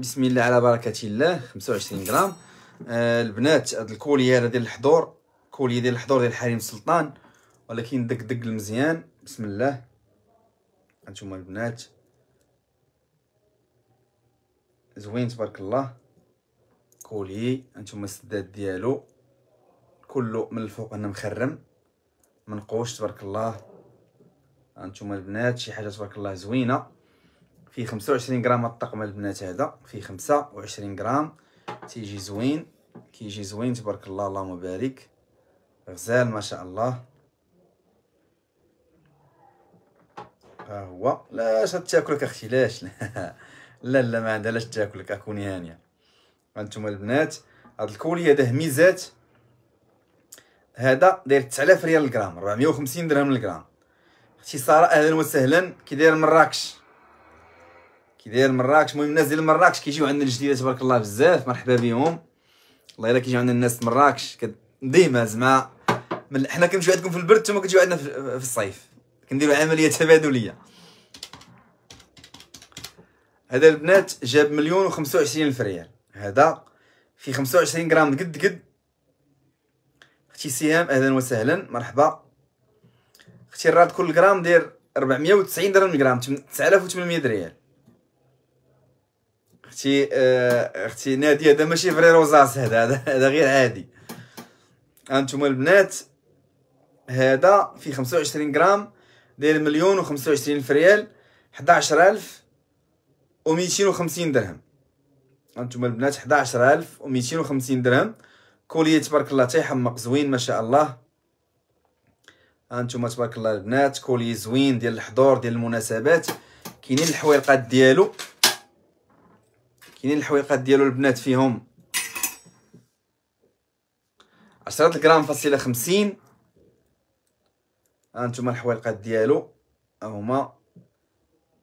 بسم الله على بركه الله 25 غرام آه، البنات هاد الكوليير ديال الحضور كوليه ديال الحضور ديال حريم السلطان ولكن دق دق المزيان بسم الله هانتوما البنات زوين تبارك الله كولي هانتوما السداد ديالو كله من الفوق انا مخرم منقوش تبارك الله هانتوما البنات شي حاجه تبارك الله زوينه فيه 25 غرام الطقم البنات هذا فيه 25 غرام تيجي زوين كيجي زوين تبارك الله اللهم بارك غزال ما شاء الله ها هو لاش تاكلك اختي لاش لا لا ما عندها لاش تاكلك اكوني هانيه هانتوما البنات هاد الكولي هذا ميزات هذا داير 9000 ريال الغرام 450 درهم الغرام اختي ساره اهلا وسهلا كي داير مراكش كي داير مراكش المهم الناس ديال مراكش كيجيو عندنا الجديده تبارك الله بزاف مرحبا بهم الله الا كيجيو عندنا الناس مراكش ديما زعما حنا كنمشيو عندكم في البرد ثم كتجيو عندنا في الصيف كنديرو عمليه تبادليه هذا البنات جاب مليون و25 الف ريال هذا في 25 غرام قد قد اختي سهام اهلا وسهلا مرحبا اختي راد كل غرام داير 490 درهم الغرام 9800 ريال اختي آه، اختي ناديه هذا ماشي فري روزاس هذا هذا غير عادي انتم البنات هذا في 25 غرام داير مليون و25 الف ريال 11000 و250 درهم انتم البنات 11000 و250 درهم كوليه تبارك الله تيحمق زوين ما شاء الله انتم تبارك الله البنات كوليه زوين ديال الحضور ديال المناسبات كاينين الحويقات ديالو كاينين الحويقات ديالو البنات فيهم عشرة الغرام فاصله خمسين هانتوما الحويقات ديالو هما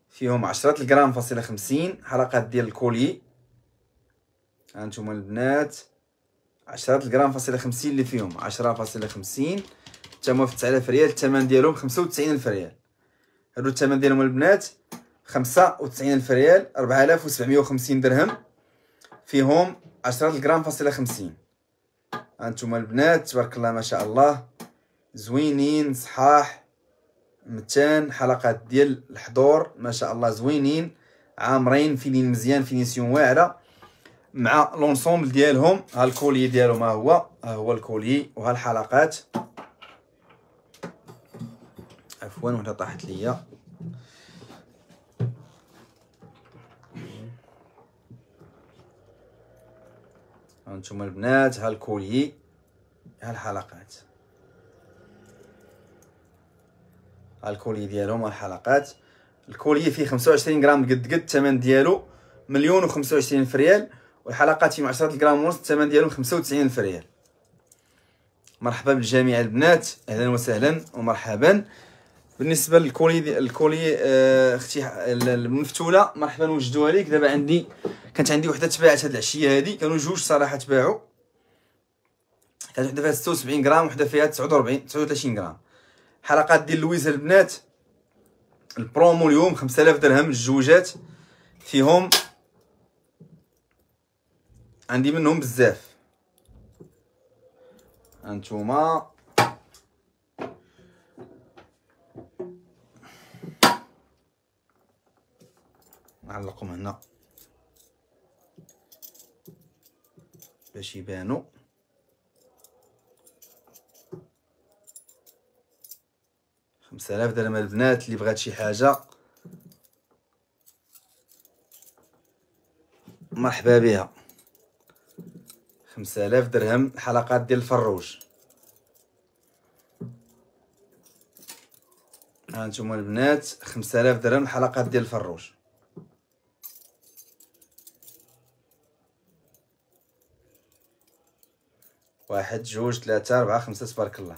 فيهم عشرة الغرام فاصله خمسين حلقات ديال الكولي هانتوما البنات عشرة الغرام فاصله خمسين اللي فيهم عشرة فاصله خمسين الثمن في 9000 ريال الثمن ديالهم خمسة وتسعين الف ريال هادو الثمن ديالهم البنات 95000 ريال 4750 درهم فيهم 10 غرام فاصله 50 هانتوما البنات تبارك الله ما شاء الله زوينين صحاح متان حلقات ديال الحضور ما شاء الله زوينين عامرين فينين مزيان فينيسيون واعره مع لونسومبل ديالهم ها الكولي ديالهم ها هو ها هو الكولي وها الحلقات عفوا وهنا طاحت ليا نتوما البنات ها الكولي ها الحلقات ها الكولي ديالهم ها الحلقات الكولي فيه 25 غرام قد قد الثمن ديالو مليون و25 الف ريال والحلقات فيه 10 غرام ونص الثمن ديالهم 95 الف ريال مرحبا بالجميع البنات اهلا وسهلا ومرحبا بالنسبه للكولي الكولي آه، اختي المفتوله مرحبا وجدوها لك دابا عندي كانت عندي وحده تباعت هاد العشيه هادي كانوا جوج صراحه تباعوا كانت وحده فيها 76 غرام وحده فيها 49 39 غرام حلقات ديال لويز البنات البرومو اليوم 5000 درهم الجوجات فيهم عندي منهم بزاف انتوما باش يبانو خمسة آلاف درهم البنات اللي بغات شي حاجة مرحبا بها خمسة آلاف درهم حلقات ديال الفروج هانتوما البنات خمسة آلاف درهم حلقات ديال الفروج واحد جوج ثلاثة أربعة خمسة تبارك الله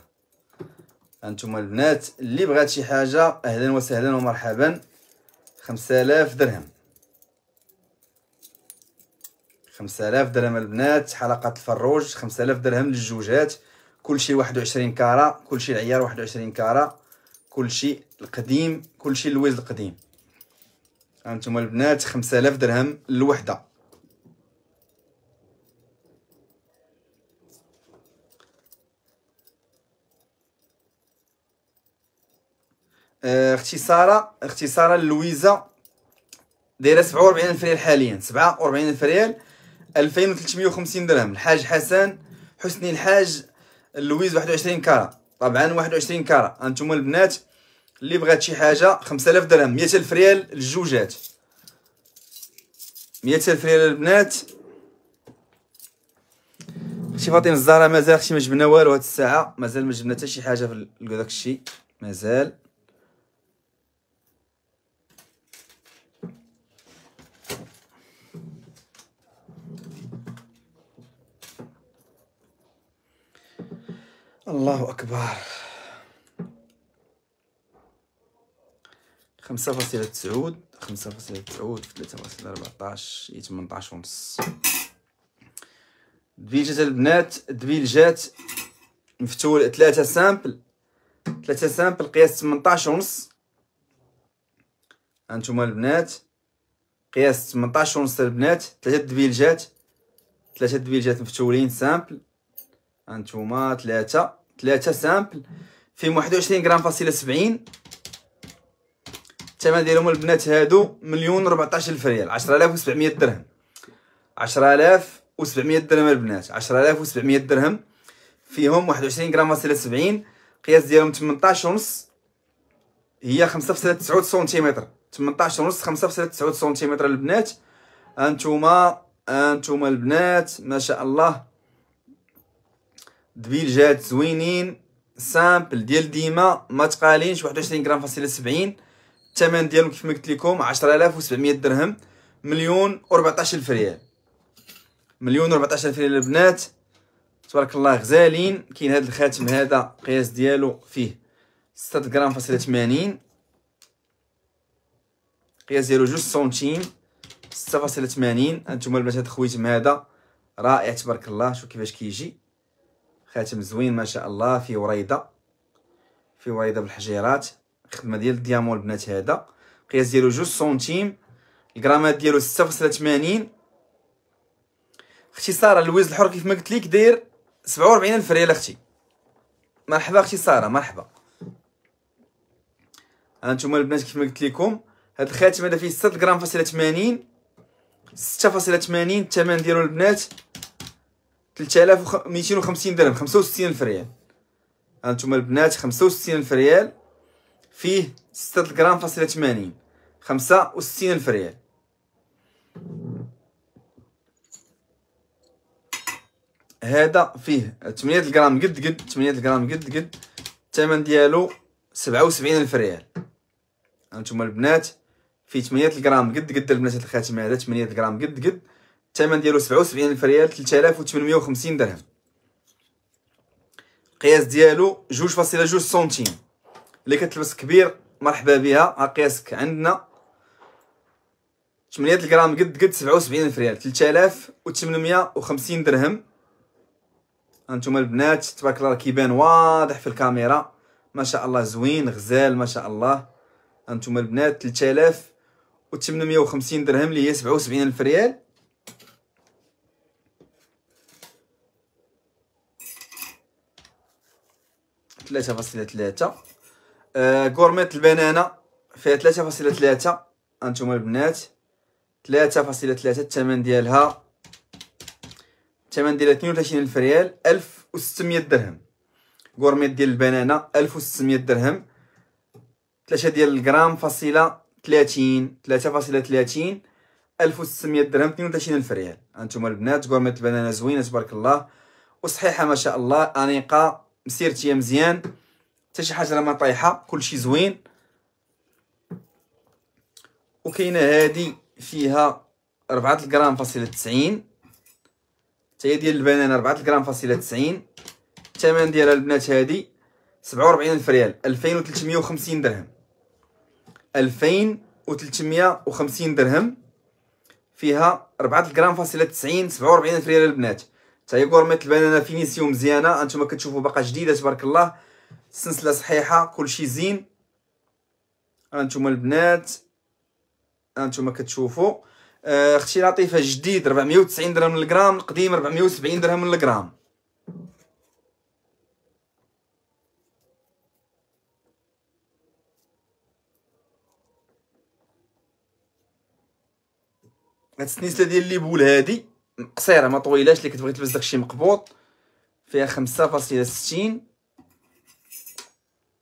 هانتوما البنات اللي بغات شي حاجة أهلا وسهلا ومرحبا خمسة آلاف درهم خمسة آلاف درهم البنات حلقة الفروج خمسة آلاف درهم للجوجات كلشي واحد وعشرين كارة كلشي العيار واحد وعشرين كارة كلشي القديم كلشي الويز القديم هانتوما البنات خمسة آلاف درهم الوحده اختصارا اختصارا لويزا دايره 47 الف ريال حاليا 47 الف ريال 2350 درهم الحاج حسن حسني الحاج لويز 21 كارا طبعا 21 كارا انتم البنات اللي بغات شي حاجه 5000 درهم 100000 ريال الجوجات 100000 ريال البنات شي فاطمه الزهراء مازال شي ما جبنا والو هاد الساعه مازال ما جبنا حتى شي حاجه في داك الشيء مازال الله أكبر خمسة فاصلة تسعود خمسة فاصلة تسعود ثلاثة فاصلة ربعطاش هي تمنطاش ونص دبيل جات البنات دبيل جات مفتول ثلاثة سامبل ثلاثة سامبل قياس تمنطاش ونص هانتوما البنات قياس تمنطاش ونص البنات ثلاثة دبيل جات ثلاثة دبيل جات مفتولين سامبل هانتوما ثلاثة ثلاثة سامبل فيهم واحد وعشرين غرام فاصلة سبعين الثمن ديالهم البنات هادو مليون ربعطاش ألف ريال عشرة آلاف وسبعمية درهم عشرة آلاف وسبعمية درهم البنات عشرة آلاف وسبعمية درهم فيهم واحد وعشرين غرام فاصلة سبعين القياس ديالهم تمنطاش ونص هي خمسة فاصلة تسعود سنتيمتر تمنطاش ونص خمسة فاصلة تسعود سنتيمتر البنات هانتوما هانتوما البنات ما شاء الله دبيل جات زوينين سامبل ديال ديما ما تقالينش 21 غرام فاصله 70 الثمن ديالهم كيف ما قلت لكم 10700 درهم مليون و14000 ريال مليون و14000 ريال البنات تبارك الله غزالين كاين هذا الخاتم هذا القياس ديالو فيه 6 غرام فاصله 80 قياس ديالو 2 سنتيم 6.80 انتما البنات هاد الخويتم هذا رائع تبارك الله شوف كيفاش كيجي كي خاتم زوين ما شاء الله في وريده في وريده بالحجيرات خدمه ديال الديامون البنات هذا قياس ديالو جوج سنتيم الجرامات ديالو تمانين اختي ساره اللويز الحر كيف ما قلت لك داير الف ريال اختي مرحبا اختي ساره مرحبا هانتوما البنات كيف ما قلت لكم هاد الخاتم هذا فيه 6 غرام فاصله 80 6.80 الثمن ديالو البنات 3250 درهم 65 الف ريال هانتوما البنات 65 الف ريال فيه 6 غرام فاصلة 80 65 الف ريال هذا فيه 8 غرام قد قد 8 غرام قد قد الثمن ديالو 77 الف ريال هانتوما البنات فيه 8 غرام قد قد البنات الخاتمه هذا 8 غرام قد قد الثمن ديالو 77 الف ريال 3850 درهم القياس ديالو 2.2 سنتيم اللي كتلبس كبير مرحبا بها ها قياسك عندنا 8 الغرام قد قد 77 الف ريال 3850 درهم هانتوما البنات تبارك الله كيبان واضح في الكاميرا ما شاء الله زوين غزال ما شاء الله هانتوما البنات 3850 درهم اللي هي 77 الف ريال ثلاثة فاصلة ثلاثة كورميت آه، البنانة فيها ثلاثة فاصلة ثلاثة أنتم البنات ثلاثة فاصلة ثلاثة الثمن ديالها الثمن ديالها اثنين وثلاثين ألف ريال ألف وستمية درهم كورميت ديال البنانة ألف وستمية درهم ثلاثة ديال الجرام فاصلة ثلاثين ثلاثة فاصلة ثلاثين ألف وستمية درهم اثنين وثلاثين ألف ريال أنتم البنات كورميت البنانة زوينة تبارك الله وصحيحة ما شاء الله أنيقة مسيرتي مزيان حتى شي حاجه ما طايحه كلشي زوين وكاينه هذه فيها 4 غرام فاصله 90 حتى هي ديال البنان 4 غرام فاصله 90 الثمن ديالها البنات هذه 47 الف ريال 2350 درهم 2350 درهم فيها 4 غرام فاصله 90 47 الف ريال البنات حتى هي البنانه فينيسيو مزيانه انتما كتشوفوا باقا جديده تبارك الله السلسله صحيحه كلشي زين هانتوما البنات هانتوما كتشوفوا آه، اختي لطيفه جديد 490 درهم للغرام القديم 470 درهم للغرام هاد السنيسله ديال لي بول هادي قصيره ما طويلاش اللي كتبغي تلبس داكشي مقبوط فيها خمسة فاصلة ستين